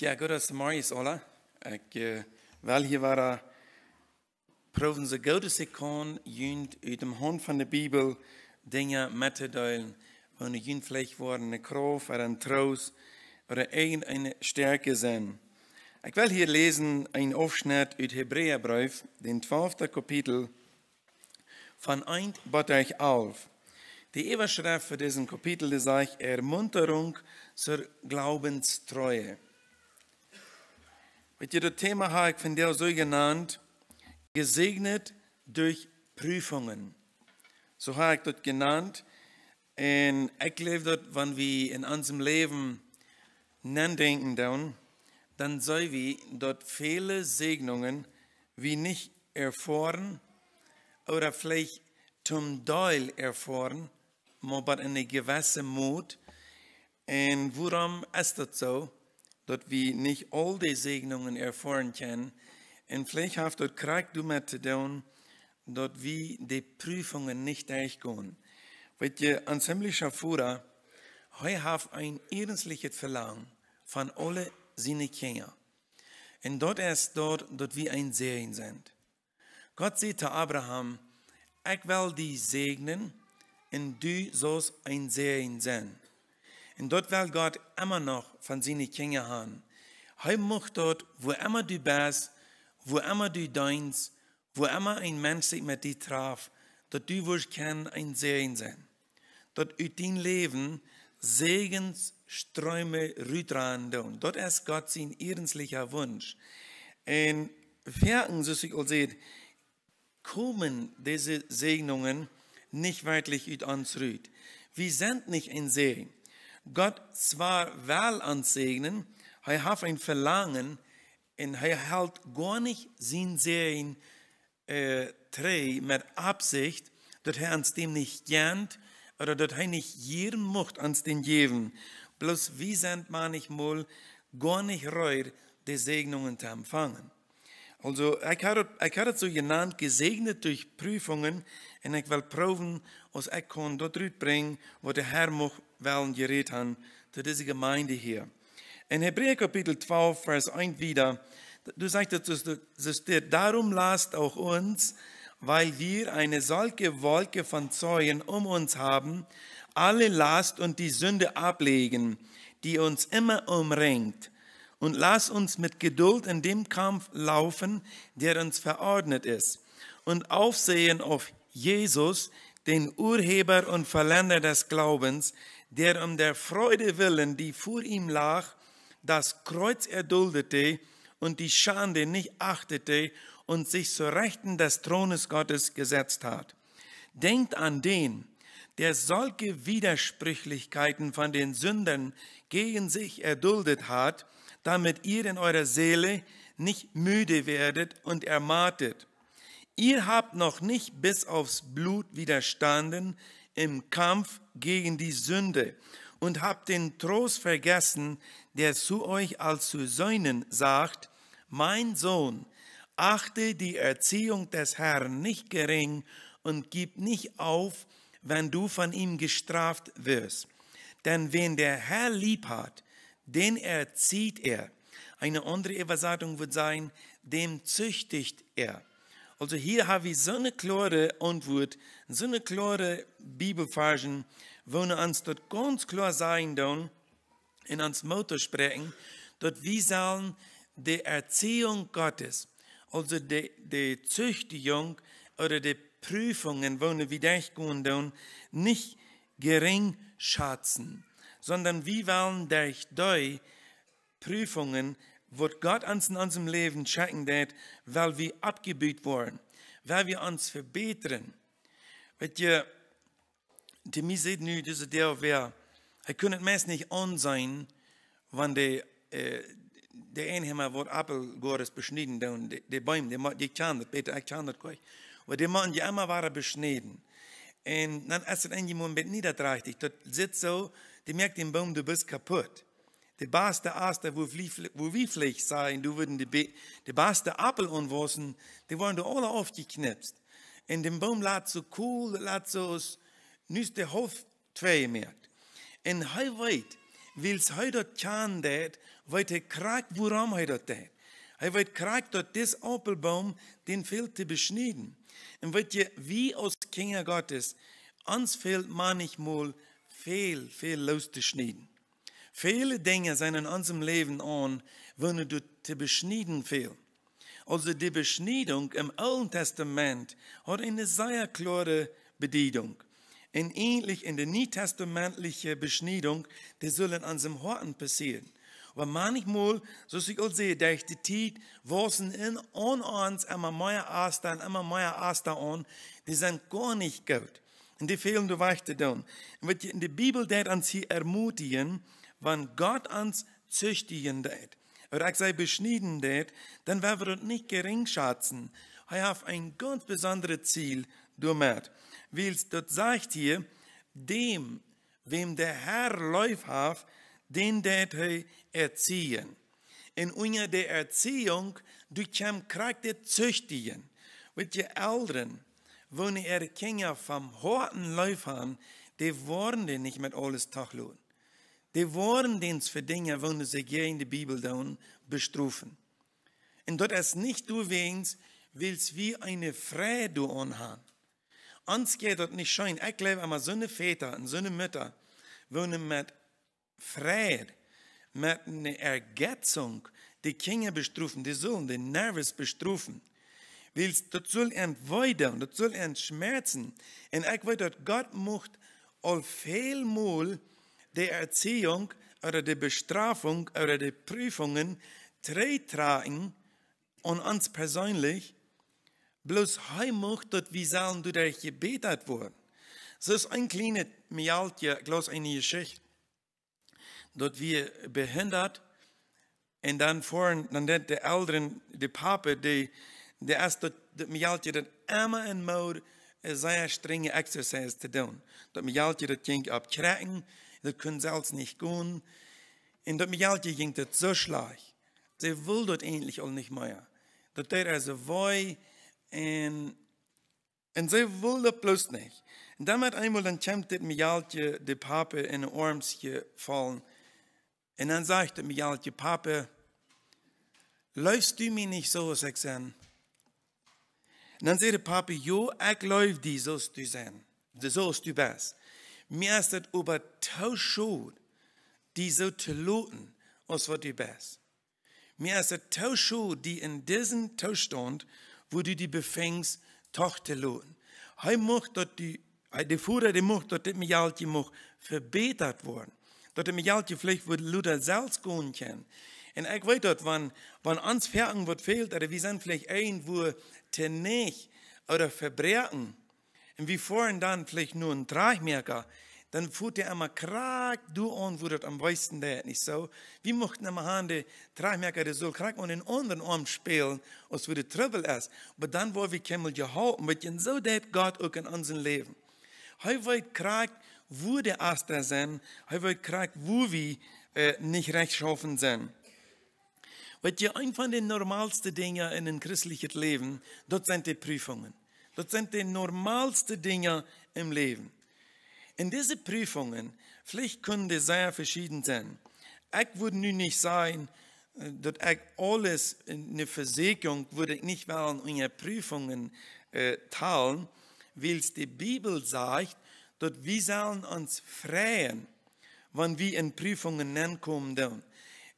Ja, goddag morgens alle. Jeg vil eh, her være prøven så godt jeg kan, gynt dem om von der Bibel, dinge meddelen, hvor gynt vielleicht var en krof, eller en trost, oder irgendeine Stärke sein. Ich will hier lesen einen Aufschnitt aus Hebräerbrief, den 12. kapitel, von 1 bat euch auf. Die Überschrift für diesen Kapitel ist Ermunterung zur Glaubenstreue. Mit jedoch Thema habe ich von der so genannt, gesegnet durch Prüfungen. So habe ich dort genannt. Und ich lebe dort, wenn wir in unserem Leben nachdenken, dann, dann soll wir dort viele Segnungen wie nicht erfahren oder vielleicht zum Teil erfahren, aber in einer gewissen Mut. Und warum ist das so? dort wie nicht all die Segnungen erfahren können. Und vielleicht dort ihr du damit zu tun, dass wir die Prüfungen nicht durchgehen. Weil die an ziemlicher Führer, heute habt ein ernstliches Verlangen von alle seine Kinder. Und dort ist dort, dort wie ein Sehen sind. Gott sagte Abraham, ich will dich segnen, und du sollst ein Sehen sein. Und dort will Gott immer noch von seinen Kindern haben. Er macht dort, wo immer du bist, wo immer du deinst, wo immer ein Mensch sich mit dir traf, dass du wirst kennen ein Segen sein. Dort aus dein Leben Segensströme rüdran Dort ist Gott sein ehrenslicher Wunsch. Und Verken, so sich seht, kommen diese Segnungen nicht wirklich aus uns rüd. Wir sind nicht ein Segen. Gott zwar vel ansegnen, er hat ein Verlangen, und er hält gar nicht sin sein äh, trei mit Absicht, dass er ans dem nicht gänt oder dass er nicht jeden mocht ans den geben. Bloß wie sind manchmal gar nicht reuer, die Segnungen zu empfangen. Also, ich habe, ich so genannt, gesegnet durch Prüfungen, und ich will proben, was ich kann dort bringen, wo der Herr mich wel geredet haben zu dieser Gemeinde hier. In Hebräer Kapitel 12, Vers 1 wieder, du sagst, es steht, darum lasst auch uns, weil wir eine solche Wolke von Zeugen um uns haben, alle Last und die Sünde ablegen, die uns immer umringt. Und lass uns mit Geduld in dem Kampf laufen, der uns verordnet ist. Und aufsehen auf Jesus, den Urheber und Verländer des Glaubens, der um der Freude willen, die vor ihm lag, das Kreuz erduldete und die Schande nicht achtete und sich zu Rechten des Thrones Gottes gesetzt hat. Denkt an den, der solche Widersprüchlichkeiten von den Sündern gegen sich erduldet hat, damit ihr in eurer Seele nicht müde werdet und ermattet. Ihr habt noch nicht bis aufs Blut widerstanden im Kampf gegen die Sünde und habt den Trost vergessen, der zu euch als zu Söhnen sagt, mein Sohn, achte die Erziehung des Herrn nicht gering und gib nicht auf, wenn du von ihm gestraft wirst. Denn wen der Herr lieb hat, den erzieht er. Eine andere Übersetzung wird sein, dem züchtigt er. Also hier habe ich so eine klare Antwort, so eine klare Bibelfargen, wollen uns dort ganz klar sein tun, in uns Motto sprechen, dort wir sollen die Erziehung Gottes, also die, die Züchtigung oder die Prüfungen, wollen wir durchgehen tun, nicht gering schätzen, sondern wir wollen durch die Prüfungen, wird Gott uns in unserem Leben checken wird, weil wir abgebüht wurden, weil wir uns verbessern. Weil ihr, De mij zit nu dus der wer, hij kan het mens niet on zijn, der de, äh, der de eenhemmer wordt appelgores besneden, der de, de der die, die kan dat, beter, ik kan dat der Maar die man die immer waren besneden. En dan als het een moment niedertrachtig, dat zit zo, die merkt den Baum, du bist kaputt. Der beste Aster, wo, wo wir vielleicht sein, du würden die, die beste Apfel unwursen, die wollen du alle aufgeknipst. In dem Baum lat so cool, lat so, nyste hoofdtveimerkt. En hij weet, wils hij dat tjaan deed, weet hij kraak waarom hij dat deed. Hij weet kraak dat des appelboom den viel te besneden. En weet je, wie als Kinder Gottes, uns fehlt manchmal los te loszuschneiden. Viele Dinge sind in unserem Leben an, wenn du te beschneiden fehl. Also die Beschneidung im Alten Testament hat eine sehr klare Bedienung. Und ähnlich in der nietestamentlichen Beschneidung, das soll an seinem Horten passieren. Aber manchmal, so ich auch sehe, durch die Zeit, wursen in und uns immer mehr Aster und immer mehr Aster an, die sind gar nicht gut. Und die fehlen die Weichte dann. Und was in der Bibel der uns hier ermutigen, wenn Gott uns züchtigen wird, oder ich sei beschnitten wird, dann werden wir uns nicht gering schätzen. Er hat ein ganz besonderes Ziel dummet. Weil dort sagt hier, dem, wem der Herr läuft, den det er erziehen. In unter der Erziehung, du kannst Charakter züchtigen. Mit den Eltern, wenn er Kinder vom harten Läuf haben, die wollen den nicht mit alles tachlohn. Die wollen den für Dinge, wenn sie in die Bibel tun, bestrufen. Und dort ist nicht du wens, willst wie eine Freude anhaben. Uns geht das nicht schön. Ich glaube, aber so eine Väter und so eine Mütter würden mit Freiheit, mit einer Ergänzung die Kinder bestrufen, die Sohn, die Nervus bestrufen. Weil das soll entweiden und das soll entschmerzen. Und ich weiß, dass Gott macht all vielmal die Erziehung oder die Bestrafung oder die Prüfungen treitragen und uns persönlich Bloß mocht dat wie sollen du der gebetet worden? Zo ist ein kleine Mialtje, glas eine geschicht, Dort wie behindert en dan voor dan de, de ouderen, de papen, die, de eerste dat mjaltje dat emmer en moed een zeer strenge exercise te doen. Dat mjaltje dat ging op kraken, dat kon zelfs niet gaan. En dat mjaltje ging dat zo slecht. Ze wil dat eigenlijk al niet meer. Dat er er zo wij En, en zij wilde plus niet. En dan werd eenmaal een champ dit Mialtje de pape in een armsje vallen. En dan sagte Mialtje, Pape, läufst du mir nicht so, als ich Und dann sagte Papa, jo, ich läuf die, so ist du sein. So du bist. Mir ist das über tausend die so zu looten, als was du bist. Mir ist das tausend die in diesen Zustand wo du die befängst, Tochter lohn. Hei mocht dort die, hei de Führer, de mocht dort mir alte mocht verbetert worden. Dort mir alte vielleicht wurde Luther selbst gehen können. Und ich weiß dort, wann, wann ans Fergen wird fehlt, oder wie sind vielleicht ein, wo tenech oder verbrechen. Und wie vorhin dann vielleicht nur ein Dreimerker dann fuhrt er einmal krank, du und wurde am meisten der nicht so. Wir mochten einmal haben, die Trachmerker, die soll krag und den anderen Arm spielen, als würde Trübel erst. Aber dann wollen wir kämmel gehalten, weil so der Gott auch in unserem Leben. Hei wollt krank, wo der Aster sein, hei wollt krank, wo wir äh, nicht rechtschaffen sein. Weil ja ein von den normalsten Dingen in einem christlichen Leben, dort sind die Prüfungen. Dort sind die normalsten Dinge im Leben. In diese Prüfungen, vielleicht könnte sehr verschieden sein. Ich würde nun nicht sein, dass ich äh, alles in der Versicherung würde ich nicht in unserer Prüfungen äh, teilen, weil die Bibel sagt, dass wir sollen uns freuen, wenn wir in Prüfungen ankommen. Dann.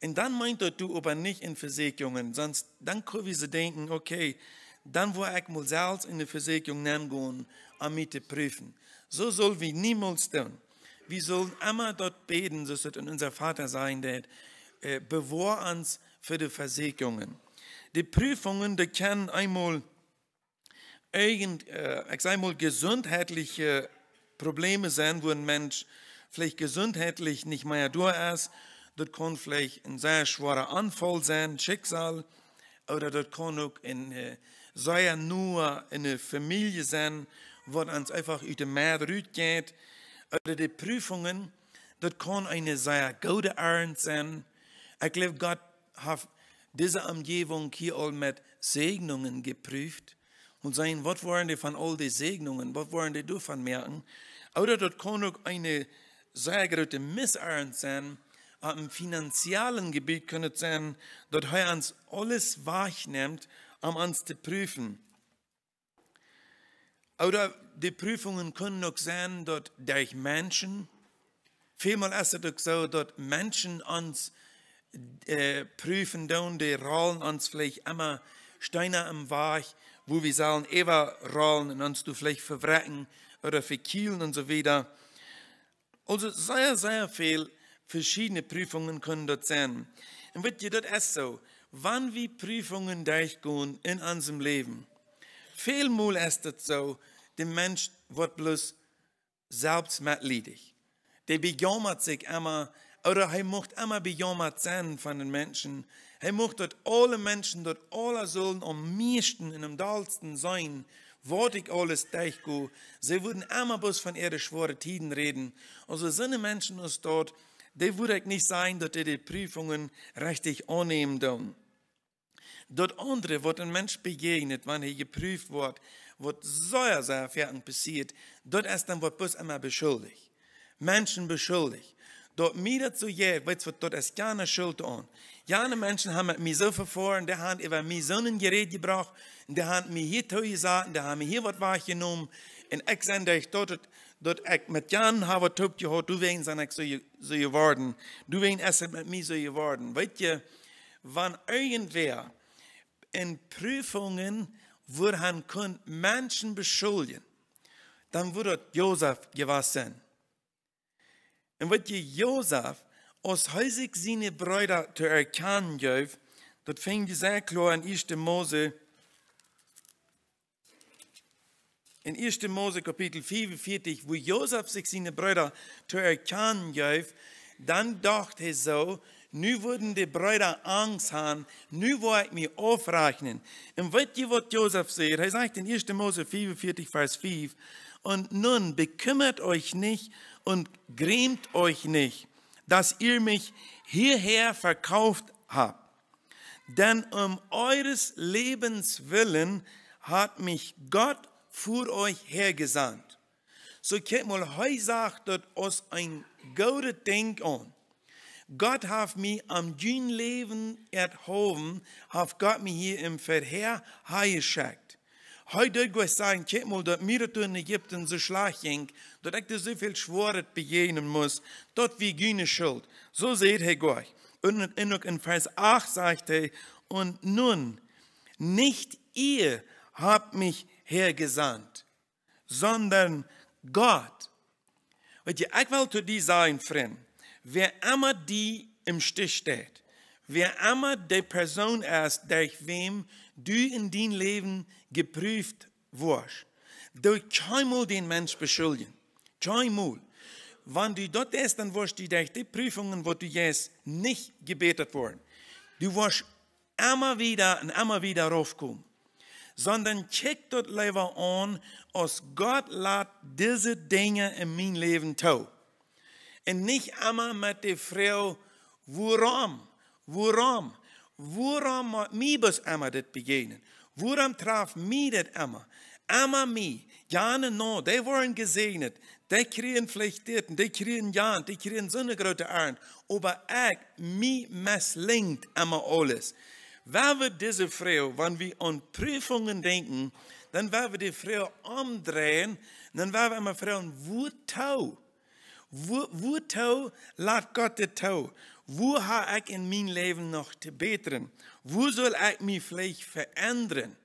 Und dann meint du aber nicht in Versicherungen, sonst dann können wir denken, okay, dann wo ich mal selbst in die Versicherung nehmen gehen, um mich zu prüfen. So sollen wir niemals tun. Wir sollen immer dort beten, so soll unser Vater sein, der äh, bewahr uns für die Versegnungen. Die Prüfungen, die können einmal, irgend, äh, ich gesundheitliche Probleme sein, wo ein Mensch vielleicht gesundheitlich nicht mehr durch ist. Dort kann vielleicht ein sehr schwerer Anfall sein, Schicksal. Oder dort kann auch ein, äh, sei er nur eine Familie sein, woran es einfach über dem Meer rausgeht. Oder die Prüfungen, das kann eine sehr gute Ernst sein. Ich glaube, Gott hat diese Umgebung hier all mit Segnungen geprüft und sagen, was wollen die von all den Segnungen, was wollen die davon merken? Oder das kann auch eine sehr große Missernst sein, aber im finanziellen Gebiet könnte es sein, dort er uns alles wahrnimmt, um uns zu prüfen. Oder die Prüfungen können noch sein, dort durch Menschen, vielmal ist es auch so, dort Menschen uns äh, prüfen, dann, die rollen uns vielleicht immer Steine am Weg, wo wir sollen eher rollen und uns du vielleicht verbrechen oder verkielen und so weiter. Also sehr, sehr viel verschiedene Prüfungen können dort sein. Und wird ihr dort erst so, wann wir Prüfungen durchgehen in unserem Leben, Vielmal ist es so, der Mensch wird bloß selbst mitleidig. Der bejammert sich immer, oder er möchte immer bejammert sein von den Menschen. Er möchte, dass alle Menschen, dort alle sollen am meisten und am dollsten sein, wollte ich alles dich Sie würden immer bloß von ihren schweren Tiden reden. Also so sind Menschen uns dort, die würde ich nicht sein, dass die die Prüfungen richtig annehmen dürfen. Dort andere, wo ein Mensch begegnet, wenn er geprüft wird, wird sehr, sehr viel passiert. Dort erst dann wird bloß einmal beschuldigt. Menschen beschuldigt. Dort mir zu je, weißt du, dort ist keine Schuld an. Jane Menschen haben mit mir so verfahren, die haben über mich so ein Gerät gebracht, die haben mir hier Töne gesagt, die haben mir hier was wahrgenommen. Und ich sende ich dort, dort ich mit Jan habe Töp gehört, du wegen sind ich so, so geworden. Du wegen ist mit mir so geworden. Weißt du, wenn irgendwer, in Prüfungen, wo han konnte Menschen beschuldigen. Dann wurde Josef gewassen. Und wird Josef aus häusig seine Brüder zu erkennen gab, dort fing die sehr klar in 1. Mose in 1. Mose Kapitel 44, wo Josef sich seine Brüder zu erkennen gab, dann dachte er so, Nu würden die Brüder Angst haben. Nu wollen ich mich aufrechnen. Und wisst ihr, was Josef sagt? Er sagt in 1. Mose 44, Vers 5, und nun bekümmert euch nicht und grämt euch nicht, dass ihr mich hierher verkauft habt. Denn um eures Lebens willen hat mich Gott für euch hergesandt. So kennt mal, heu sagt das aus ein gutes Ding an. Gott hat mich am dünn Leben erhoben, hat Gott mich hier im Verheer heimgeschickt. Heute würde ich sagen, guck mal, dass wir in Ägypten so schlecht sind, dass ich so viel Schworet begehen muss, dort wie keine Schuld. So seht ihr Gott. Und in Vers 8 sagt er, und nun, nicht ihr habt mich hergesandt, sondern Gott. Weet je, ik wil tot die zijn, Wer immer die im Stich steht, wer immer die Person ist, durch wem du in dein Leben geprüft wirst, durch keinmal den Mensch beschuldigen. Keinmal. Wenn du dort ist, dann wirst du durch die Prüfungen, wo du jetzt nicht gebetet worden, du wirst immer wieder und immer wieder raufkommen sondern check dort lieber an, aus Gott lässt diese Dinge in mein Leben tun. En niet allemaal met de vrouw, waarom? Waarom? Waarom moet mij allemaal dit begegnen? Waarom traf mij dit Immer Allemaal mij. Jane no, die worden gesegnet. Die kriegen vielleicht Pflichteten, die kriegen Jan, die kriegen so eine große Arnd. Aber ich, mich misslingt immer alles. Wer wird diese Frau, wenn wir an Prüfungen denken, dann werden wir die Frau umdrehen, dann werden wir immer fragen, wo tau? wo, hvor tau lad Gott dit tau? Wo har ich in mein Leben noch te beteren? Wo soll ich mijn vleeg verändern?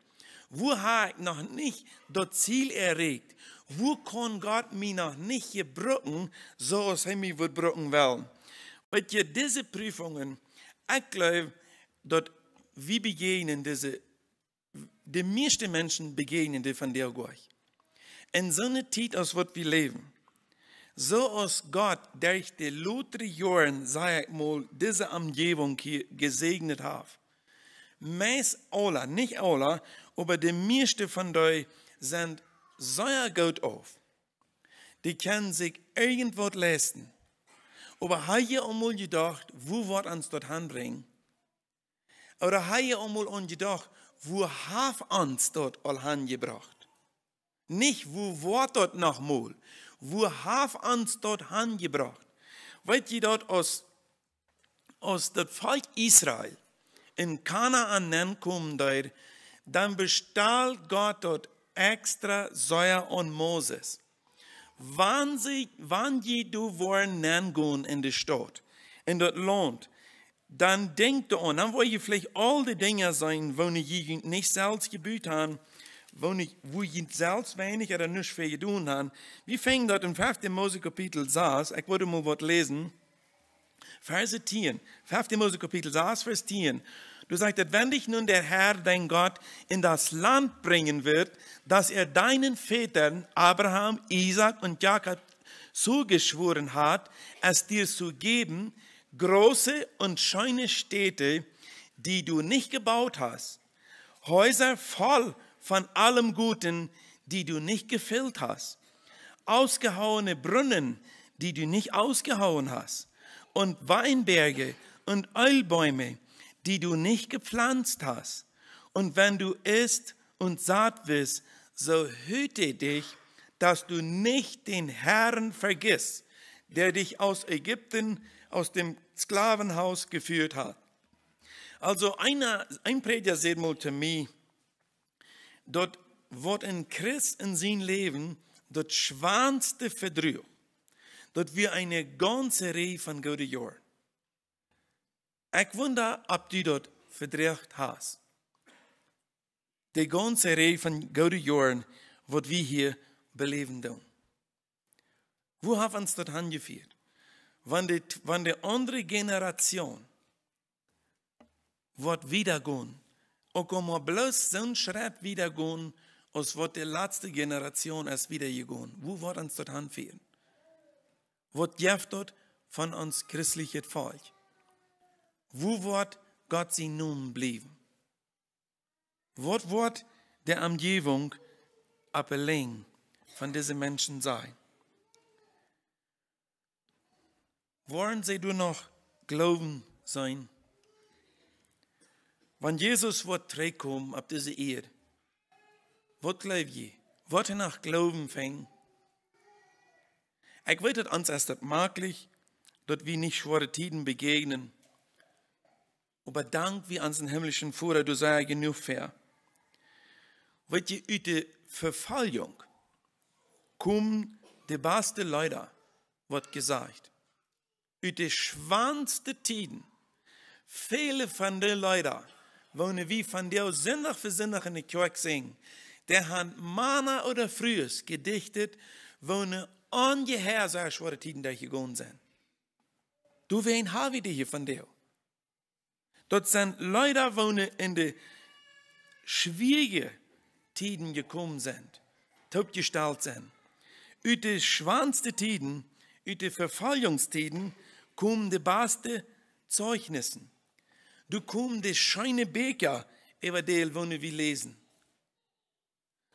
Wo habe ich noch nicht das Ziel erregt? Wo kann Gott mich noch nicht gebrücken, so als er mich brücken will? Mit diese Prüfungen, ich glaube, dort wie begegnen diese, die meisten Menschen begegnen die von der Gott. In so einer Zeit, als wird wir leben. So aus Gott durch die lautere Jahren, sei ich mal, diese Umgebung hier gesegnet hat. Meist alle, nicht alle, aber die meisten von euch sind sehr gut auf. Die können sich irgendwo leisten. Aber habt ihr einmal gedacht, wo wird uns dort hinbringen? Oder habt ihr einmal gedacht, wo hat uns dort all hingebracht? Nicht, wo wird dort nochmal? wo haf uns dort angebracht. Weil die dort aus, aus der Volk Israel in Kanaan nennen kommen, dann bestahl Gott dort extra Säuer und Moses. Wann sie, wann je du wollen nennen in der Stadt, in das Land, dann denkt an, dann wollen ihr vielleicht all die Dinge sein, wo ihr nicht selbst gebüht haben, wo, nicht, wo ich selbst wenig oder nichts für getan habe. Wir fangen dort im 5. Mose Kapitel 6, ich würde mal was lesen, Verse 10, 5. Mose Kapitel 6, Vers 10. Du sagst, wenn dich nun der Herr, dein Gott, in das Land bringen wird, das er deinen Vätern, Abraham, Isaac und Jakob, zugeschworen hat, es dir zu geben, große und schöne Städte, die du nicht gebaut hast, Häuser voll von allem Guten, die du nicht gefüllt hast. Ausgehauene Brunnen, die du nicht ausgehauen hast. Und Weinberge und Eulbäume, die du nicht gepflanzt hast. Und wenn du isst und satt wirst, so hüte dich, dass du nicht den Herrn vergisst, der dich aus Ägypten, aus dem Sklavenhaus geführt hat. Also einer, ein Prediger sieht mal zu mir, dort wird ein Christ in sein Leben dort schwanste Verdrehung, dort wir eine ganze Reihe von guten Jahren. Ich wundere, ob du dort verdreht hast. Die ganze Reihe von guten Jahren, wird wir hier beleben tun. Wo haben wir uns dort angeführt? Wenn die, wenn die andere Generation wird wiedergehen, und om man bloß sind, schreibt wieder gehen, als wird die letzte Generation erst wieder gehen. Wo wird uns dort anfehlen? Wird dort von uns christliches Volk? Wo wird Gott sie nun blieben? Wird wird der Umgebung Appelling von diesen Menschen sein? Wollen sie nur noch glauben sein? Wenn Jesus wird zurückkommen auf diese Erde, was glaubt ihr? Wird er nach Glauben fangen? Ich weiß, dass uns ist das möglich, dass wir nicht schwere Tiden begegnen. Aber dank wie an den himmlischen Führer, du sei genug fair. Wird ihr über Verfallung kommen die beste Leute, wird gesagt. Über die schwanste Tiden, viele von den Leuten, wohnen wir von dir Sündach für Sündach in der Kirche singen. Der hat Mana oder Frühes gedichtet, wohnen ungeher, so schwere Tiden, die gegangen sind. Du, wen habe ich dir hier von dir? Dort sind Leute, die in die schwierigen Tiden gekommen sind, topgestalt sind. Uit de schwanste Tiden, uit de Verfolgungstiden, kommen die baste Zeugnissen. Du kom det scheine beka Evadel, del vunne vi lesen.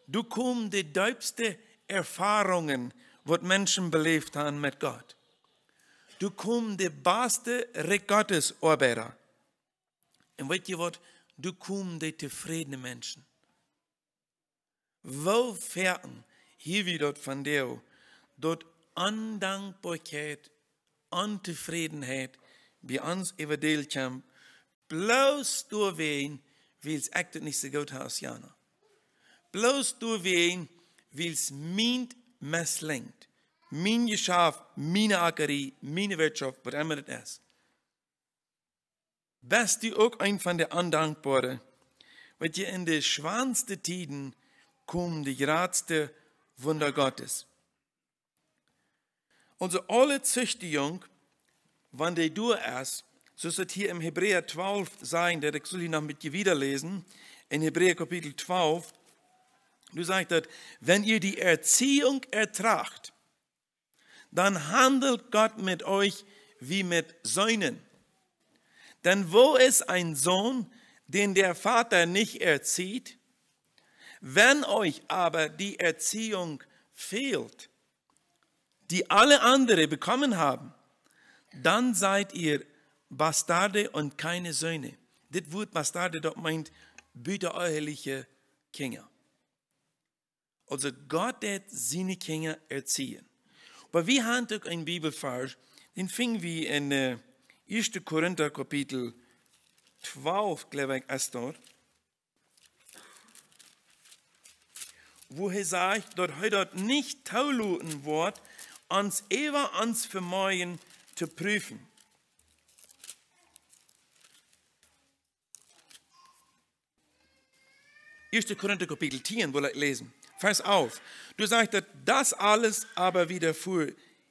Du kom de döpste Erfahrungen, wat Menschen belebt haben mit Gott. Du kom de baste Recht Gottes arbeiter. Und wisst ihr was? Du kom de zufriedene Menschen. Wo fährten hier wieder von dir, dort Undankbarkeit, Unzufriedenheit bei uns Evadel Delchamp Bloß durch wen wills actet nicht so gut als Jana. Bloß durch wen wills mint mess lenkt. Mein Geschäft, meine Ackerie, meine Wirtschaft, was immer das ist. Bist du auch ein von der Andankbaren, weil dir in den schwansten Tiden kommen die gradsten Wunder Gottes. Unsere alle Züchtigung, wenn die du erst, so wird hier im Hebräer 12 sein, der ik zal hier nog met wiederlesen. In Hebräer Kapitel 12, du sagst das, wenn ihr die Erziehung ertragt, dann handelt Gott mit euch wie mit Säunen. Denn wo ist ein Sohn, den der Vater nicht erzieht? Wenn euch aber die Erziehung fehlt, die alle anderen bekommen haben, dann seid ihr Bastarde und keine Söhne. Das Wort Bastarde dort meint bittereheliche Kinder. Also Gott hat seine Kinder erziehen. Aber wir haben auch einen Bibelvers, den fingen wir in 1. Eh, Korinther Kapitel 12, glaube ich, ist dort. Woher sage ich, dort heute nicht tauluten Wort, uns Ewa ans Vermögen zu prüfen. 1. Korinther Kapitel 10 will ich lesen. Vers auf. Du sagst, das alles aber widerfuhr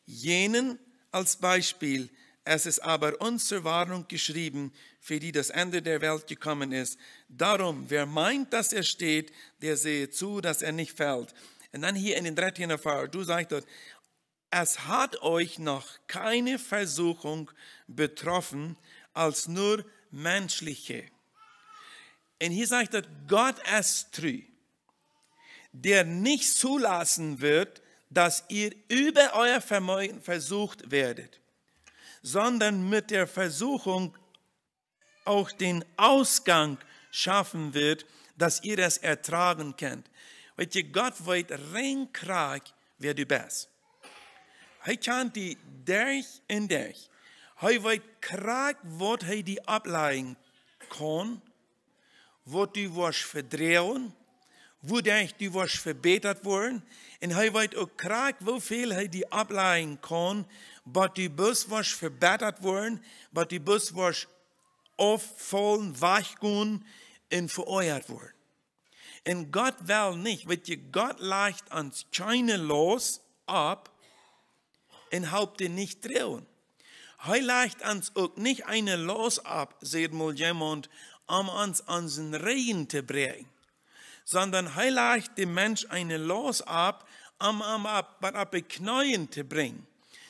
jenen als Beispiel. Es ist aber uns zur Warnung geschrieben, für die das Ende der Welt gekommen ist. Darum, wer meint, dass er steht, der sehe zu, dass er nicht fällt. Und dann hier in den 13. Vers, du sagst dort, es hat euch noch keine Versuchung betroffen, als nur menschliche. Und hier sagt er, Gott ist treu, der nicht zulassen wird, dass ihr über euer Vermögen versucht werdet, sondern mit der Versuchung auch den Ausgang schaffen wird, dass ihr es ertragen könnt. Weil Gott weet rein krag wer du bist. Hij kent die durch en durch. Er weet krag wat hij die ableiten kann wat die was verdrehen, wo denk die was verbeterd worden. und En hij auch ook kraak viel hij die ableihen kon, wat die bus was verbeterd worden, wat die bus was afvallen, weggaan en veroeierd worden. Und Gott wel nicht, weet je, Gott leicht ans Scheine los ab und haupt ihn nicht drehen. Hij leicht ans auch nicht eine los ab, zegt mal jemand, um uns an den Regen zu bringen, sondern er legt dem Mensch eine Los ab, um ihn ab, ab Knien zu bringen.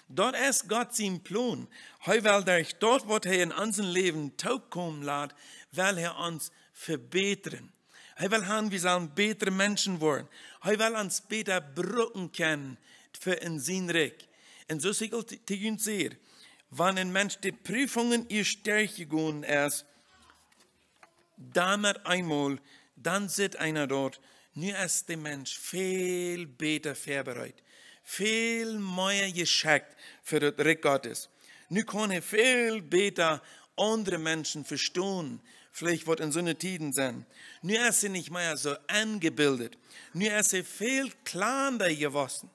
Dort ist Gott sein Plan. Er will durch dort, was er in unserem Leben taub kommen lässt, will er uns verbessern. Er will haben, wir sollen bessere Menschen werden. Er will uns besser Brücken kennen für in sein Und so segelt die Jünger sehr. Wenn ein Mensch die Prüfungen ihr Stärke geworden ist, damit einmal, dann sitzt einer dort, nur ist der Mensch viel besser vorbereitet, viel mehr geschickt für das Reich Gottes. Nun kann er viel besser andere Menschen verstehen, vielleicht wird in so einer Tiden sein. Nun ist er nicht mehr so angebildet, nun ist er viel klarer geworden.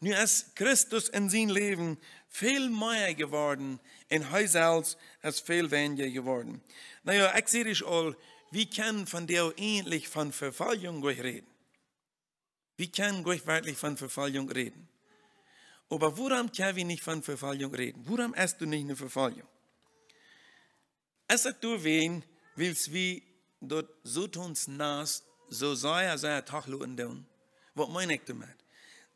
Nun ist Christus in seinem Leben viel mehr geworden in hy selfs is weniger geworden. Naja, ich sehe sê all, al, wie kan van jou ähnlich von Verfallung reden? Wie kann Gott wirklich von Verfallung reden? Aber warum können wir nicht von Verfallung reden? Warum hast du nicht eine Verfallung? Es hat du wen, willst wie dort so tun's nas, so sei er sei tachlo in dem. Was meine ich damit?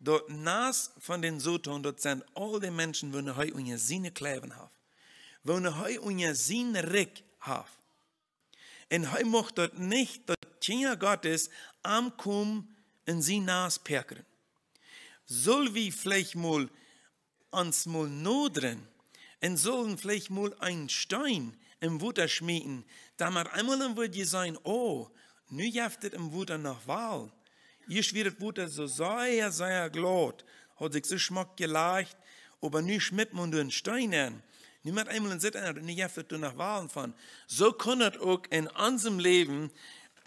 Dort nas von den Soton, dort sind all die Menschen, die heute in unter seine Kleben haben wenn er unter sein Rick hat. Und heute möchte dort nicht, dass Kinder Gottes ankommen in sein Nas perkern. Soll wir vielleicht mal uns mal nodren und sollen vielleicht mal einen Stein im Wutter schmieden, da man einmal im Wutter sein, oh, nu jaftet im Wutter nach Wahl. Ihr schwirrt Wutter so sehr, sehr glatt, hat sich so schmack geleicht, aber nun schmidt man den Stein an. Niemand einmal in zit en nicht einfach er naar walen van. Zo kan auch in unserem Leben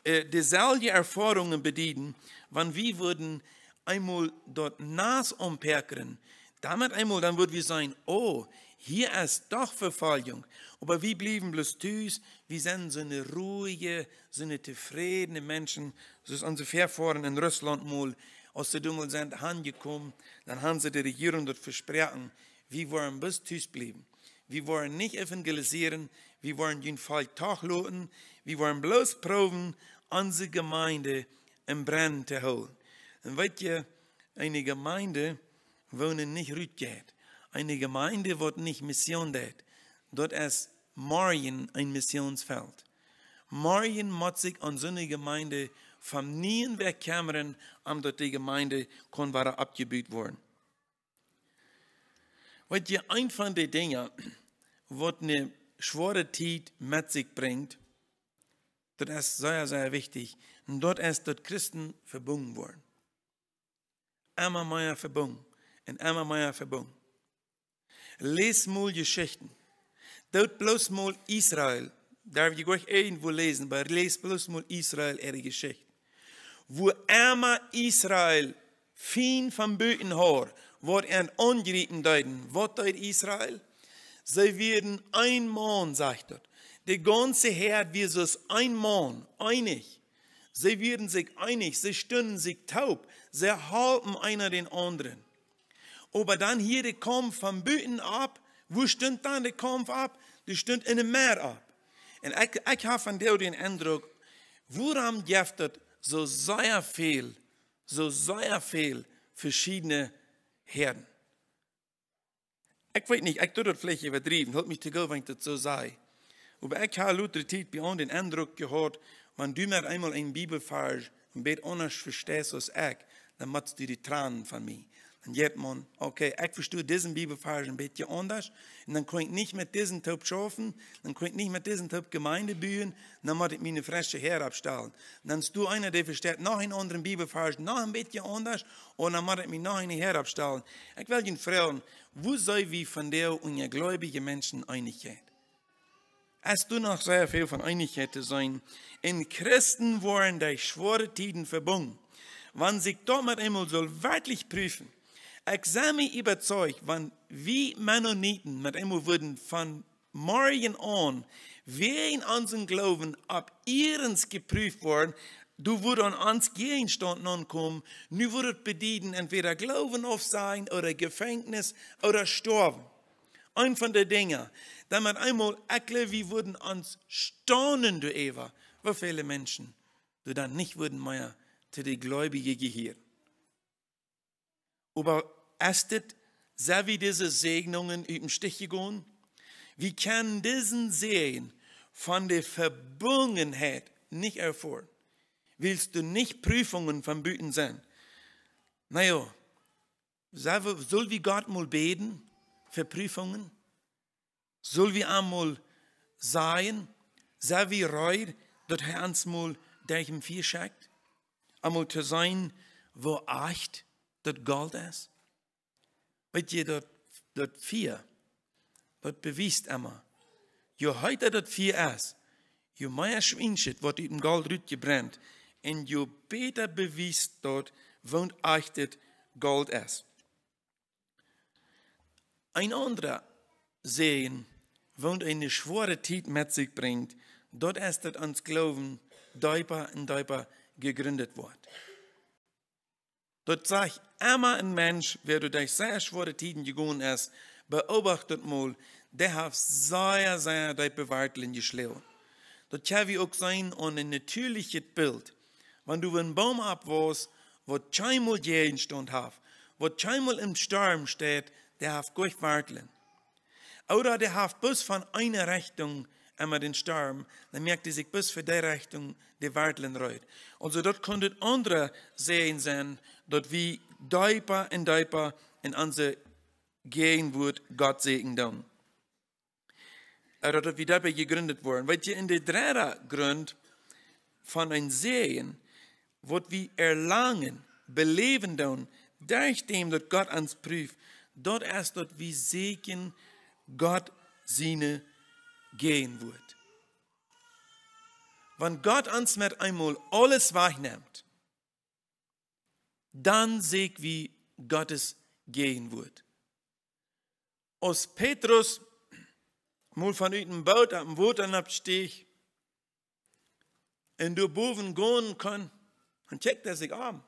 äh, dezelfde ervaringen bedienen, wann wir würden einmal dort nas umperkeren. Damit einmal, dann würden wir sagen, oh, hier ist doch Verfolgung. Aber wir blieben bloß düs, wir sind so eine ruhige, so eine zufriedene Menschen, so ist unsere Verfahren in Russland mal, aus der Dummel sind angekommen, dann haben sie die Regierung dort versprochen, wir wollen bloß düs bleiben wir wollen nicht evangelisieren, wir wollen den Fall tachlaten, wir wollen bloß proben, unsere Gemeinde im Brennen zu holen. Und weißt ihr, eine Gemeinde wohnen nicht rüttgeht. Eine Gemeinde wird nicht Mission dort. Dort ist Marien ein Missionsfeld. Marien muss sich an so eine Gemeinde vom Nienwerk Cameron an dort die Gemeinde konvara abgebüht worden. Weil die einfachen Dinge, was eine schwere Zeit mit sich bringt, das ist sehr, sehr wichtig. Und dort ist, dass Christen verbunden worden. Immer mehr verbunden. Und immer mehr verbunden. Les mal Geschichten. Dort bloß mal Israel. Darf ich euch irgendwo lesen, aber les bloß mal Israel ihre Geschichte. Wo immer Israel fin vom Böten her war ein angeritten Deuten. Was deut Israel? Sie werden ein Mann, sagt er. Die ganze Herr wird es ein Mann, einig. Sie werden sich einig, sie stünden sich taub, sie halten einer den anderen. Aber dann hier der Kampf vom Büten ab, wo stünd dann der Kampf ab? Der stünd in dem Meer ab. Und ich, ich habe von dir den Eindruck, woran jeftet so sehr viel, so sehr viel verschiedene ich weiß nicht, ich ek das dit übertrieben, oordryf, help my te gou want dit so saai. Aber ich habe lutter tyd by den Eindruck gehad, wenn du mir einmal ein Bibelfers und bet anders verstehst als ich, dann matst du die Tränen von mir. Dan hebt man, okay, ich verstehe diesen Bibelvers ein bisschen anders. Und dann kann ich nicht mit diesem Typ schaffen, dann kann ich nicht mit diesem Typ Gemeinde bühen, dan moet ik mijn frische Herr abstellen. Dan ist du einer, der versteht noch einen anderen Bibelvers, noch ein bisschen anders, und dann muss ich mich noch eine Herr abstellen. Ich will ihn fragen, wo soll wie von dir und ihr gläubigen Menschen Einigkeit? Es du noch sehr viel von Einigkeit zu sein. In Christen waren die schwere Tiden verbunden. Wann sich damit einmal soll wirklich prüfen, Examen überzeugt, wann wir Mennoniten mit ihm würden von morgen an, wer in unseren Glauben ab ihrens geprüft worden, du würdest an uns Gegenstand ankommen, nu wurde bedienen, entweder Glauben auf sein oder Gefängnis oder sterben. Ein von den Dingen, damit einmal erklärt, wir würden uns staunen, du Eva, wo viele Menschen, du dann nicht würden mehr zu den Gläubigen gehören aber erstet, sehr wie diese Segnungen im Stichigon. Wir können diesen Segen von der Verbundenheit nicht erfahren. Willst du nicht Prüfungen von Büten sein? Naja, soll wie Gott mal beten für Prüfungen? Soll wie einmal sein? sehr wie reut, dass Herr uns mal durch den Vier schickt? Einmal zu sein, wo acht? dat galt es. Weet jy dat dat vier wat bewiesst immer, Jy heute dat vier as. Jy meier swinset wat in gold roet gebrand en jy beter bewys dat woont achtet gold as. Ein anderer sehen woont eine schwere Zeit mit sich bringt, dort ist das ans Glauben däuper und deuper gegründet worden. Dort sagt immer ein Mensch, wer durch sehr schwere Tiden gegangen ist, beobachtet mal, der hat sehr, sehr die Beweitlinien geschlagen. Das kann wie auch sein und ein natürliches Bild. Wenn du einen Baum abwarst, wo zweimal jeden stand hat, wo zweimal im Sturm steht, der hat gut warteln. Oder der hat bis von einer Richtung immer den Sturm, dann merkt er sich bis für die Richtung, die warteln reut. Und also dort konnte andere sehen sein, dort wie duiper und duiper in onze gehen wordt God zegen dan. Dat wie daarbij gegründet worden. Weil je, in der dritten grund von ein Sehen wordt wie erlangen, beleven durch dem dass Gott ons prüft. dort erst dat wie zegen Gott seine gehen wird. Wenn Gott uns mit einmal alles wahrnimmt, dann seht, wie Gottes Gegenwart. Aus Petrus, mul von üten baut, am Wuternab stich, in du Boven gehen kann, dann checkt er sich an.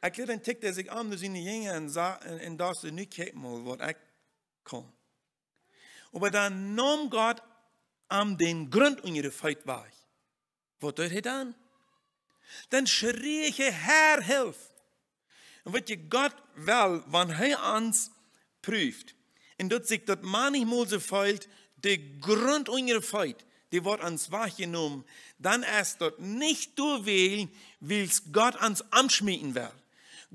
Erklärt, dann checkt er sich an, dass seine Jünger und dass sie nicht checken wollen, was ich kann. Aber dann nahm Gott am den Grund ihre Feit war. Was tut er dann? Dann schrie ich, Herr, hilf! wird wat Gott God wil, wanneer hij prüft, und dort sich dat manchmal so feilt, der Grund unserer Feit, die wird uns wahrgenommen, dann erst dort nicht du wählen, wills Gott ans anschmieden will.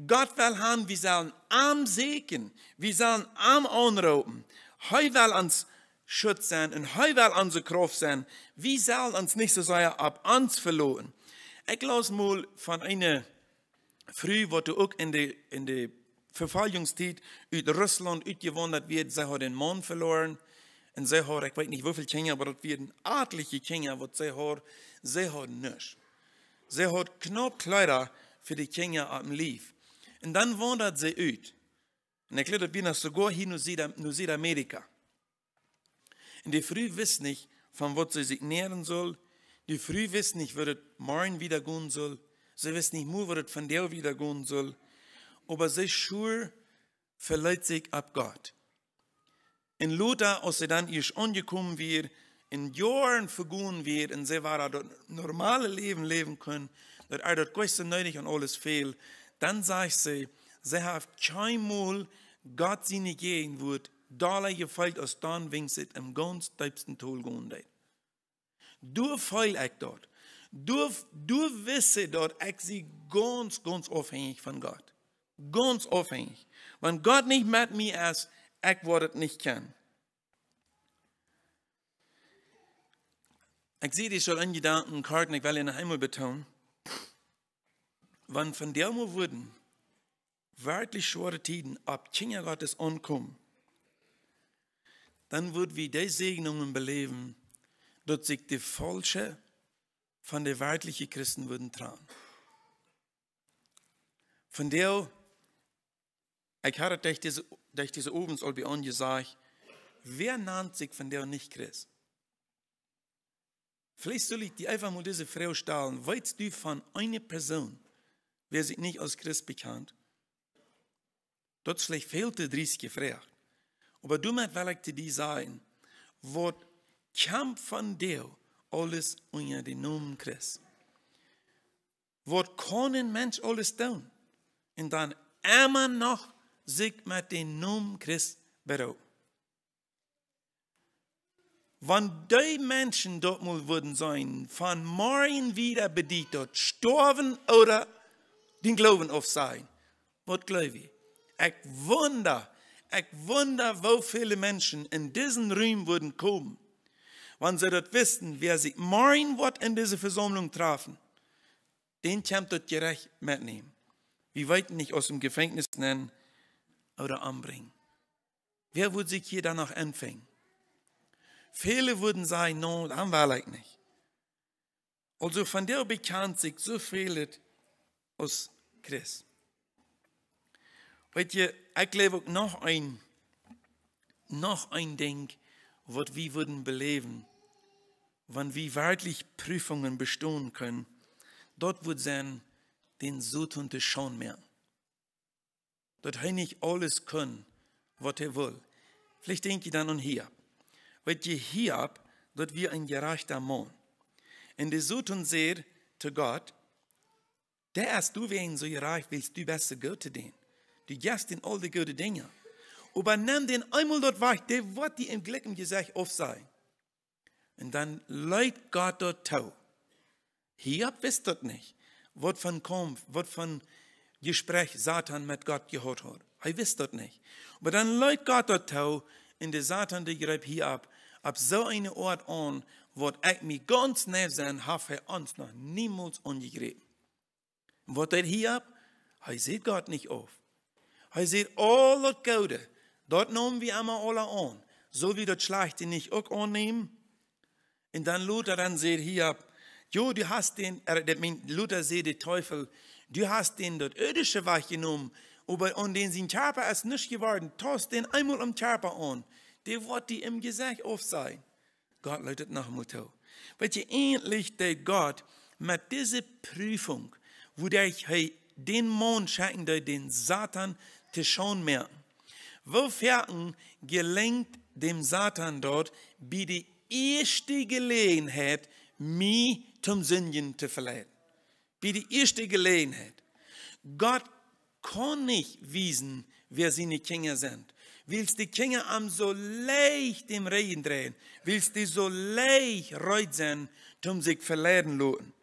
Gott will haben, wir sollen arm sägen, wir sollen arm anrauben. Heu will uns schützen und heu will unsere Kraft sein. Wir sollen uns nicht so sehr ab uns verloren. Ich lasse mal von einer Vroeger wat ook in de, in de Verfallungstät in Russland gewandert wird, sie hat den Mann verloren. En zij hadden, ik weet niet hoeveel Kenia, maar dat werd een aardelijke Kinder, wat sie hat, sie hat nichts. Sie hat knapp kleider für die Kinder am lief. Und dann wandert sie uit. En ik leer dat sogar hier in Südamerika. Und die Früh wissen nicht, von was sie sich nähren soll. Die Früh wissen nicht, wo das morgen wieder gehen soll. Sie wissen nicht mehr, was das von dir wieder gehen soll. Aber sie schur verleiht sich ab Gott. In Luther, als sie dann erst angekommen wird, in Jahren vergehen wird, und sie war dort normale Leben leben können, dort er dort größte neulich und alles fehlt, dann sag ich sie, sie hat kein Mal Gott sie nicht gehen wird, Dollar gefällt aus dann, wenn sie im ganz tiefsten Toll gehen. wird. Du feil dort. Du, du wisse dort, ich sie ganz, ganz aufhängig von Gott. Ganz aufhängig. Wenn Gott nicht mit mir ist, ich werde nicht kennen. Ich sehe dich schon an Gedanken, Karten, ich will ihn einmal betonen. Wenn von der Mal wurden, wirklich schwere Tiden ab Kinder Gottes ankommen, dann würden wir die Segnungen beleben, dort sich die falsche von den weiblichen Christen würden trauen. Von der, ich habe durch diese, durch diese Obens Albion gesagt, wer nannt sich von der nicht Christ? Vielleicht soll ich dir einfach mal diese Frage stellen. Weißt du von einer Person, wer sich nicht als Christ bekannt? Dort vielleicht fehlte dies gefragt. Aber du möchtest dir sagen, wird Kampf von dir alles unter den Namen Christus. Wird kein Mensch alles tun und dann immer noch sich mit dem Namen Christ beraubt. Wenn die Menschen dort mal würden sein, von morgen wieder bedient dort, sterben oder den Glauben aufsagen, was glaube ich? Ich wunder, ich wunder, wo viele Menschen in diesen Raum würden kommen, wenn sie dort wissen, wer sie morgen wird in diese Versammlung trafen, den kommt dort gerecht mitnehmen. Wie weit nicht aus dem Gefängnis nennen oder anbringen. Wer würde sich hier danach empfangen? Viele würden sagen, no, das haben wir like nicht. Also von der bekannt sich so viele aus Christ. Heute, ich lebe noch ein, noch ein Ding, was wir würden beleben, wenn wir wörtlich Prüfungen bestehen können, dort wird sein, den Sotunte schon mehr. Dort hätte ich alles können, was er will. Vielleicht denke ich dann an Hiob. Weil je Hiob, dort wir ein gerechter Mann. Und der Sotun sagt zu Gott, der erst du wie ein so gereicht willst, du beste Götter den. Du gehst in all die guten Dinge. Aber nimm den einmal dort weg, der wird die im Glück im Gesicht auf sein. Und dann leut Gott dort tau. Hier wisst dort nicht, wird von Kampf, wird von Gespräch Satan mit Gott gehört hat. Er wisst dort nicht. Aber dann leut Gott dort tau, in der Satan, der greift hier ab, ab so eine Ort an, wo ich mich ganz neu sein, habe er uns noch niemals angegriffen. Wird er hier ab? Er sieht Gott nicht auf. Er sieht all das Gode, Dort nehmen wir einmal alle an. So wie das Schlacht, die nicht auch annehmen. Und dann Luther dann sagt hier, jo, du hast den, äh, Luther sagt der Teufel, du hast den dort ödische Weich genommen, aber an den sein Körper ist nicht geworden. Toss den einmal am Körper an. Der wird dir im Gesicht auf sein. Gott läutet nach Motto. Weil je ähnlich der Gott mit dieser Prüfung, wo der den Mond schenken, der den Satan zu schauen mehr. Wofern gelingt dem Satan dort bei die erste Gelegenheit, mich zum Sünden zu verleiten. Bei die erste Gelegenheit. Gott kann nicht wissen, wer seine Kinder sind. Willst die Kinder am so leicht im Regen drehen? Willst die so leicht reut sein, um sich verleiden lassen?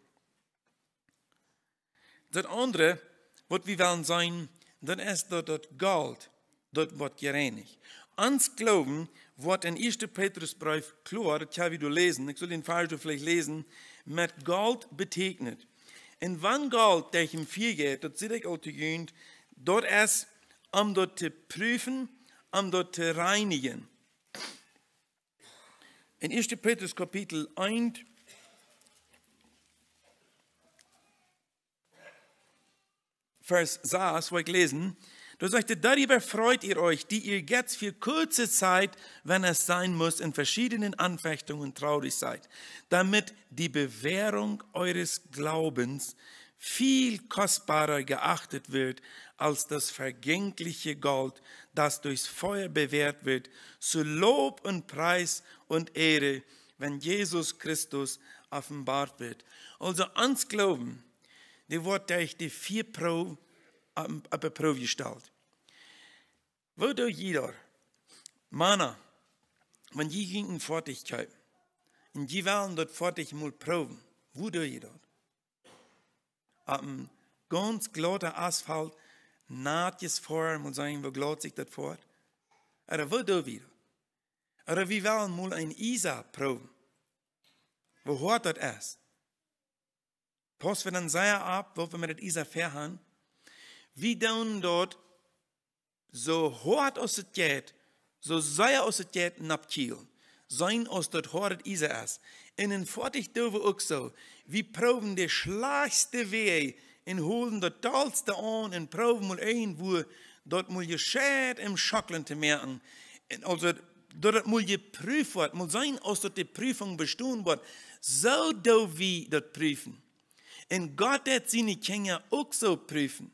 Das andere, was wir wollen sein, dann ist dort Gold dort wird gereinigt. Ans Glauben wird in 1. Petrusbrief klar, das kann ich lesen, ich soll den Vers vielleicht lesen, mit Gold betegnet. In wann Gold, der ich im Vier geht, das sehe ich auch jüngend, dort ist, um dort zu prüfen, um dort zu reinigen. In 1. Petrus Kapitel 1, Vers 6, wo ich lesen, Du sagte, darüber freut ihr euch, die ihr jetzt für kurze Zeit, wenn es sein muss, in verschiedenen Anfechtungen traurig seid, damit die Bewährung eures Glaubens viel kostbarer geachtet wird als das vergängliche Gold, das durchs Feuer bewährt wird, zu Lob und Preis und Ehre, wenn Jesus Christus offenbart wird. Also ans Glauben, die Wort die vier Pro, aber äh, äh, Pro stellt. Würde jeder Männer von jeglichen Fertigkeit in jeweiligen dort fertig mal proben, würde jeder. Am ganz glatter Asphalt nahtjes vor, muss sagen, wo glatt sich das fort. oder würde wieder. oder wie wollen mal ein Isa proben. Wo hört das erst? Post wir dann sehr ab, wo wir mit Isa verhauen. Wie dann dort so hort aus der Jät, so sei aus der Jät Napkiel, sein aus dort horet Isaas. In den Fortig dürfen auch so, wie proben der schlechteste Weg, in holen der tollste an, in proben mal ein, wo dort mal geschät im Schocklen zu merken. Also dort mal geprüft wird, mal sein aus der Prüfung bestehen wird, so do wie dort prüfen. Und Gott hat seine Kinder auch so prüfen.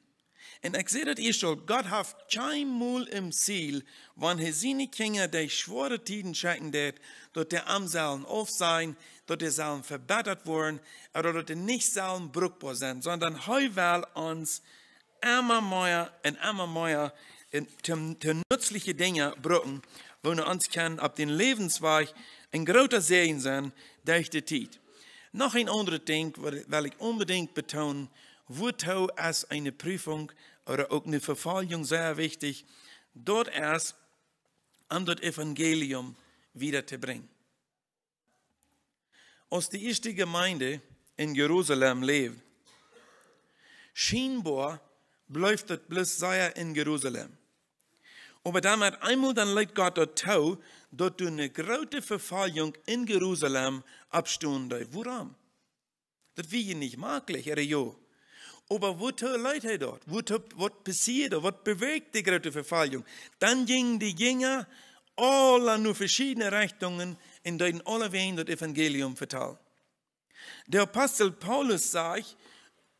En ek sê dit hierso, God het geen moel im ziel, wenn hy sine kinder die schwere tiden schenken dat, dat die am auf sein, dass die sollen verbessert wurden, oder dass die nicht sollen brückbar sind, sondern er will uns immer mehr und immer mehr zu nützliche Dinge brücken, wo wir uns kennen, ab den Lebensweg ein großer Segen sein, durch die Zeit. Noch ein anderes Ding, weil ich unbedingt betonen Wurtau als eine Prüfung oder auch eine Verfolgung sehr wichtig, dort erst an das Evangelium wiederzubringen. Aus der ersten Gemeinde in Jerusalem lebt, scheinbar bleibt das bloß sehr in Jerusalem. Aber damit einmal dann leitet Gott dort tau, dort eine große Verfolgung in Jerusalem abstünde. Warum? Das wäre nicht möglich, er ja. Aber was leid dort? Was passiert? Was bewegt die große Verfallung? Dann gingen die Jünger alle nur verschiedene Richtungen, in denen alle Wegen das Evangelium verteilt. Der Apostel Paulus sagt,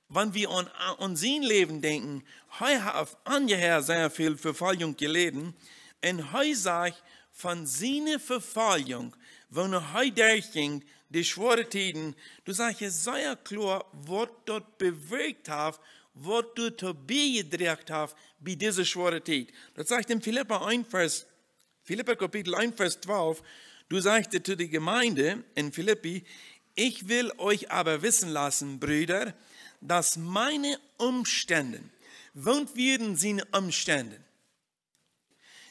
wenn wir an, an sein Leben denken, er hat angeher sehr viel Verfallung gelitten und er sagt, von seiner Verfallung, wenn er durchging, de svårtiden, du sagst es sei ja klar, was dort bewegt hat, was du zu gedreht hast bei dieser schweren Zeit. Das sagt in Philippa 1, Vers, Philippa Kapitel 1, Vers 12, du sagst zu der Gemeinde in Philippi, ich will euch aber wissen lassen, Brüder, dass meine Umstände, wann werden sie Umstände?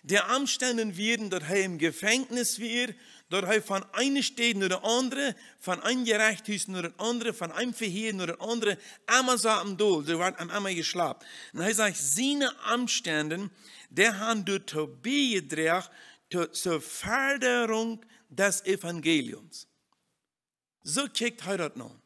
Die Umstände werden, dort er im Gefängnis wird, Dort Daarbij von einer steed naar der andere, von einem gerechtigheid naar der andere, von einem verheer naar der andere. Einmal sah am Dol, der war einmal geschlafen. Und dann er sagt, seine Amstände, der haben durch Tobie gedreht zur Förderung des Evangeliums. So kickt heute noch.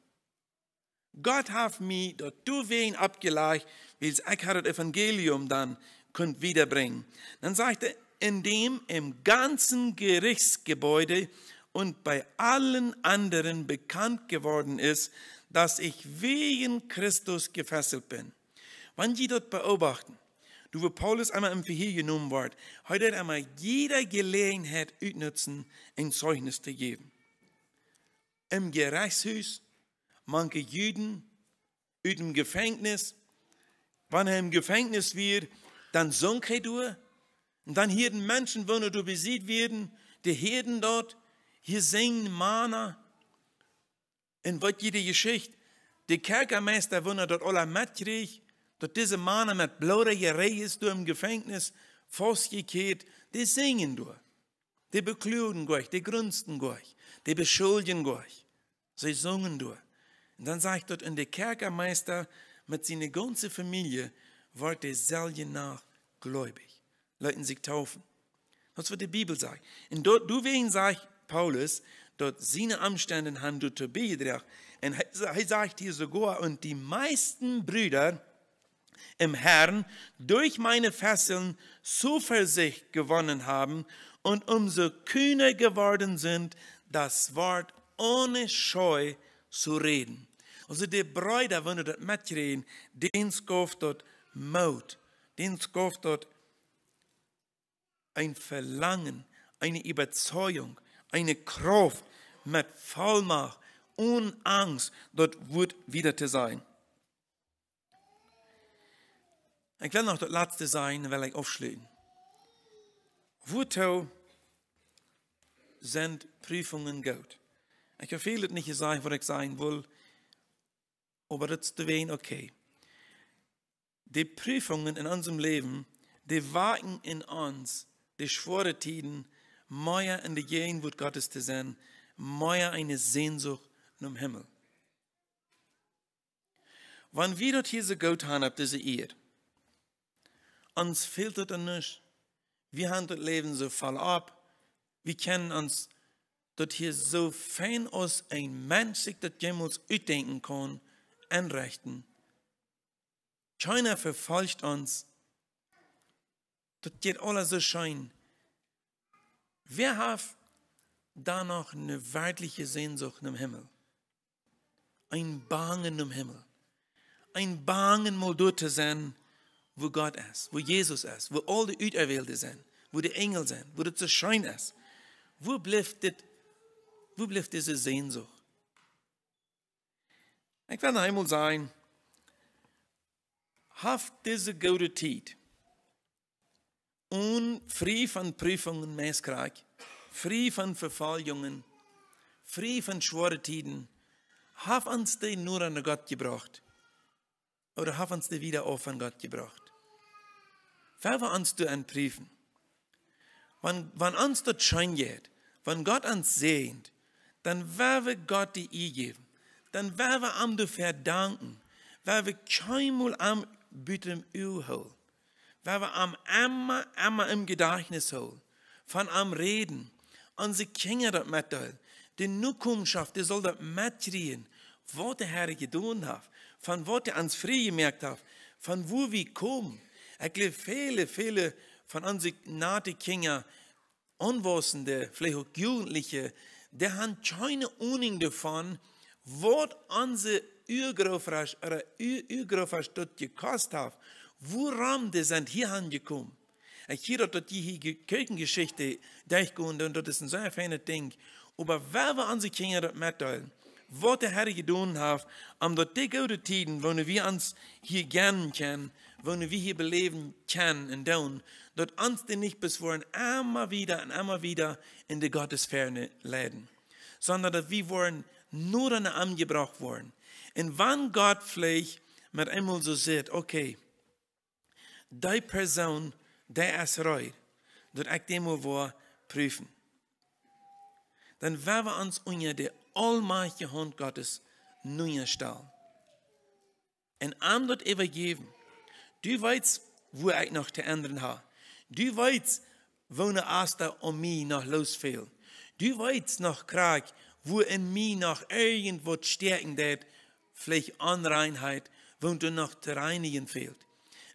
Gott hat mich durch du wen abgelegt, wie ich das Evangelium dann könnt wiederbringen. Dann sagte er, in dem im ganzen Gerichtsgebäude und bei allen anderen bekannt geworden ist, dass ich wegen Christus gefesselt bin. Wenn Sie dort beobachten, du wie Paulus einmal im Verhör genommen wird, heute einmal jede Gelegenheit nutzen, ein Zeugnis zu geben. Im Gerichtshaus, manche Juden, im Gefängnis, wenn er im Gefängnis wird, dann sunk er durch, und dann hier den Menschen, wenn du besiegt werden, die Herden dort, hier singen Mana. In wird jede Geschichte, die Kerkermeister, wenn er dort alle mitkriegt, dort diese Männer mit blauer Jerei ist, du im Gefängnis, festgekehrt, die singen durch. Die beklügen euch, die grünsten euch, die beschuldigen euch. Sie singen durch. Und dann sagt dort, in der Kerkermeister mit seiner ganzen Familie, wird der Selje nach gläubig. Leuten sich taufen. Das wird die Bibel sagen. Und dort, du wegen sagt Paulus, dort seine Amstände haben du zu beidragen. Und er sagt hier sogar, und die meisten Brüder im Herrn durch meine Fesseln Zuversicht gewonnen haben und umso kühner geworden sind, das Wort ohne Scheu zu reden. Also die Brüder, wenn du das mitreden, den kauft dort Mut, den kauft dort ein Verlangen, eine Überzeugung, eine Kraft mit Vollmacht und Angst dort wird wieder zu sein. Ich will noch das letzte sein, weil ich aufschließen. Wozu sind Prüfungen gut? Ich habe vieles nicht gesagt, was ich sein will, aber das ist wen okay. Die Prüfungen in unserem Leben, die wagen in uns de schwore Tiden, meier in der Gegenwart Gottes zu sein, meier eine Sehnsucht num Himmel. Wann wir dort hier so gut haben ab dieser Erde, uns fehlt es an nichts. Wir haben das Leben so voll ab. Wir kennen uns dort hier so fein aus, ein Mensch sich das jemals denken kann, anrechten. China verfolgt uns, das geht alles so schön. Wer hat da noch eine weibliche Sehnsucht im Himmel? Ein Bangen im Himmel. Ein Bangen mal dort zu sein, wo Gott ist, wo Jesus ist, wo all die Auserwählte sind, wo die Engel sind, wo das so schön ist. Wo bleibt, dit, wo bleibt diese Sehnsucht? Ich werde einmal sagen, haft diese gute Zeit und frei von Prüfungen Messkrag, frei von Verfolgungen, frei von schweren Tiden. Hab uns die nur an Gott gebracht. Oder hab uns die wieder auf an Gott gebracht. Wer wir uns du anprüfen? Wenn, wenn uns dort schein geht, wenn Gott uns sehnt, dann werden wir Gott die I geben. Dann werden wir am du verdanken. Werden wir keinmal am Bütem holen weil wir am immer, immer im Gedächtnis holen, von am Reden. Unsere Kinder das mitteilen, die Zukunft, die soll das mitkriegen, was der Herr getan hat, von was er ans Früh gemerkt hat, von wo wir kommen. Ich glaube, viele, viele von unseren Nati-Kinder, Unwissende, vielleicht auch Jugendliche, die haben keine Ahnung davon, was unsere Urgroßvater oder Urgroßvater dort gekostet hat Woran die sind hier angekommen? Äh, hier hat die Kirchengeschichte durchgehend und das ist ein sehr feines Ding. Aber wer wir an sich Kinder das mitteilen, was der Herr getan hat, am dort die gute Tiden, wo wir uns hier gern können, wo wir hier beleben können und tun, dort uns die nicht vorhin immer wieder und immer wieder in die Gottesferne leiden, sondern dass wir wollen nur an der Arm gebraucht worden. Und wann Gott vielleicht mit einmal so sieht, okay, die Person, der es reut, dort ich dem war prüfen. Dann werden wir uns unter der allmächtige Hand Gottes nun stellen. Ein ihm dort übergeben. Du weißt, wo ich noch zu ändern habe. Du weißt, wo eine Aster um mich noch losfällt. Du weißt noch Krag, wo in mir noch irgendwo stärken wird, vielleicht Anreinheit, wo du noch zu reinigen fehlt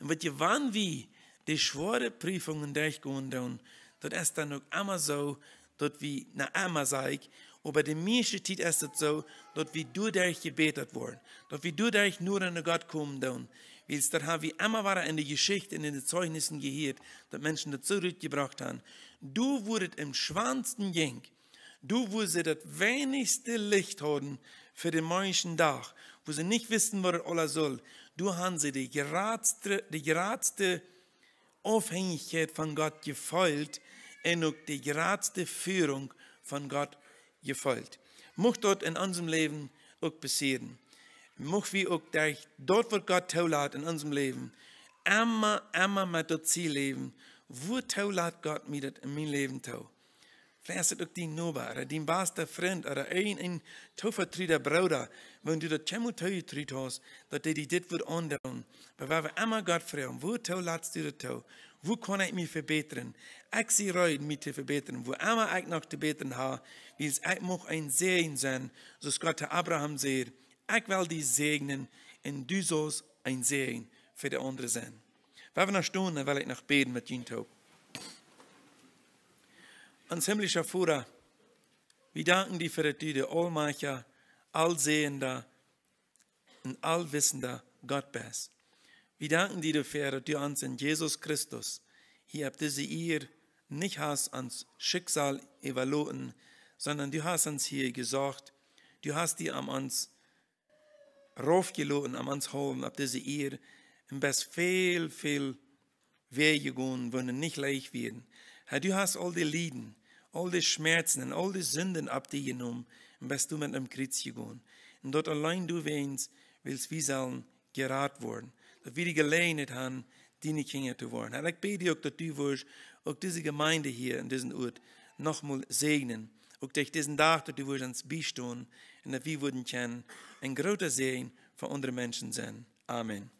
wat je wann wie die schwere Prüfungen durchgehen dann, dort ist dann noch immer so, dort wie na immer sag, aber die meiste Zeit ist es so, dort wie du durch gebetet worden, dort wie du durch nur an Gott kommen tun. Weil es haben wie immer war in der Geschichte in den Zeugnissen gehört, dass Menschen dazu zurückgebracht haben. Du wurdet im schwansten Jeng, du wurdest das wenigste Licht haben für den Menschen Tag, wo sie nicht wissen, was er alles soll du hast die geradste, die geradste Aufhängigkeit von Gott gefolgt und auch die geradste Führung von Gott gefolgt. Möcht dort in unserem Leben auch passieren. Möcht wie auch dort, wo Gott taulat in unserem Leben, immer, immer mit dort Ziel leben. Wo taulat Gott mit das in meinem Leben tau? läser doch din noba, oder din beste Freund, oder ein, ein taufertrieder Bruder, wenn du das Chemo taufertried hast, dass der dich das wird andauern. Aber wenn wir immer Gott fragen, wo tau lässt du das tau? Wo kann ich mich verbessern? Ich sehe reut, mich zu verbessern. Wo immer ich noch zu beten habe, wie es ich muss ein Segen sein, so es Gott Abraham sagt, ich will dich segnen, und du sollst ein Segen für die anderen sein. Wenn wir noch stehen, dann will ich noch beten mit Ihnen tau. Ans himmlischer Führer, wir danken dir für die, der Allmacher, Allsehender und Allwissender Gott bist. Wir danken dir dafür, dass du uns in Jesus Christus hier ab diese ihr nicht hast ans Schicksal evaluieren, sondern du hast uns hier gesorgt, du hast die am uns raufgeloten, am uns holen, ab diese ihr, und bist viel, viel Wege gehen, wenn nicht leicht werden. Herr, du hast all die Leiden, all die Schmerzen und all die Sünden abgenommen und bist du mit einem Kreuz gegangen. Und dort allein du weinst, willst wir sollen gerat worden, dass wir die Gelegenheit haben, deine Kinder zu werden. Herr, ich bete auch, dass du wirst, auch diese Gemeinde hier in diesem Ort nochmal segnen. Auch durch diesen Tag, dass du wirst ans Bistehen und dass wir würden können, ein großer Segen für andere Menschen sein. Amen.